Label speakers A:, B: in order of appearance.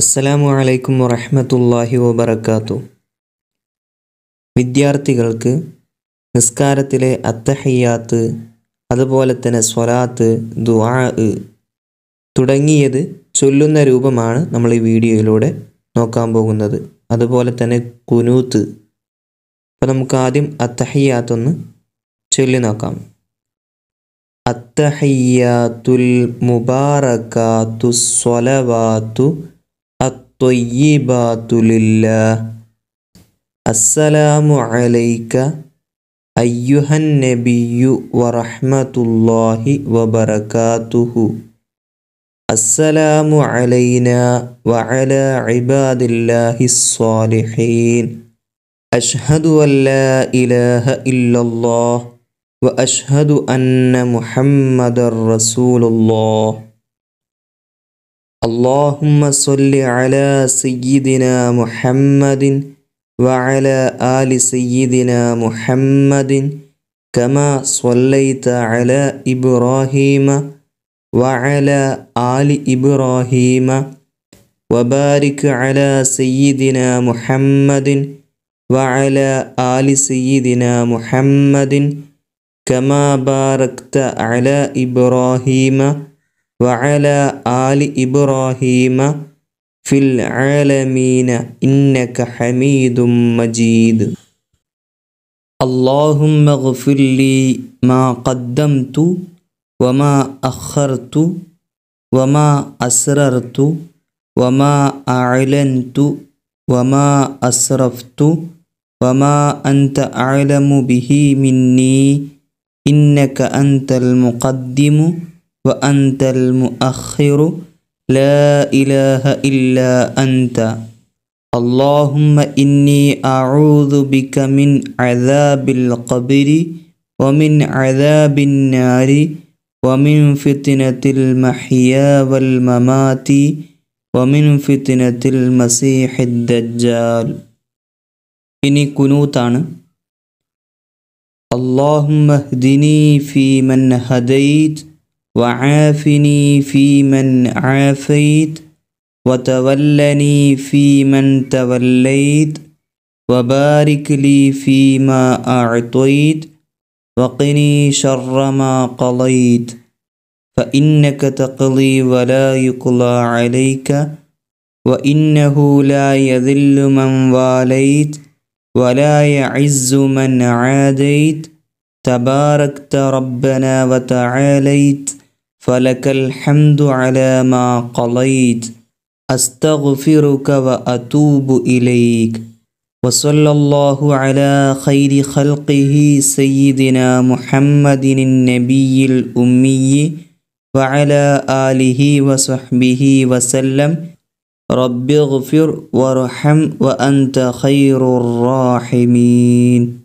A: അസ്സലാമു അലൈക്കും വറഹമത്തല്ലാഹി വബർക്കാത്തു വിദ്യാർത്ഥികൾക്ക് നിസ്കാരത്തിലെ അത്തഹയ്യാത്ത് അതുപോലെ തന്നെ സ്വലാത്ത് ദുആ തുടങ്ങിയത് ചൊല്ലുന്ന രൂപമാണ് നമ്മൾ ഈ വീഡിയോയിലൂടെ നോക്കാൻ പോകുന്നത് അതുപോലെ തന്നെ കുനൂത്ത് അപ്പോൾ നമുക്ക് ആദ്യം അത്തഹയ്യാത്തൊന്ന് ചൊല്ലി നോക്കാം അത്തഹയ്യാത്തുൽ മുബാറക്കാത്തു സ്വലവാത്തു الطيبات لله السلام عليك أيها النبي ورحمة الله وبركاته السلام علينا وعلى عباد الله الصالحين أشهد أن لا إله إلا الله وأشهد أن محمد رسول الله اللهم صل على سيدنا محمد وعلى آل سيدنا محمد كما صليت على إبراهيم وعلى آل إبراهيم وبارك على سيدنا محمد وعلى آل سيدنا محمد كما باركت على إبراهيم وعلى آل إبراهيم في العالمين إنك حميد مجيد اللهم اغفر لي ما قدمت وما أخرت وما أسررت وما أعلنت وما أسرفت وما أنت أعلم به مني إنك أنت المقدم وأنت المؤخر لا إله إلا أنت اللهم إني أعوذ بك من عذاب القبر ومن عذاب النار ومن فتنة المحيا والممات ومن فتنة المسيح الدجال إني كنوتان اللهم اهدني في من هديت وعافني فيمن عافيت وتولني فيمن توليت وبارك لي فيما أعطيت وقني شر ما قضيت فإنك تقضي ولا يقضى عليك وإنه لا يذل من واليت ولا يعز من عاديت تباركت ربنا وتعاليت فلك الحمد على ما قليت أستغفرك وأتوب إليك وصلى الله على خير خلقه سيدنا محمد النبي الأمي وعلى آله وصحبه وسلم رب اغفر وارحم وأنت خير الراحمين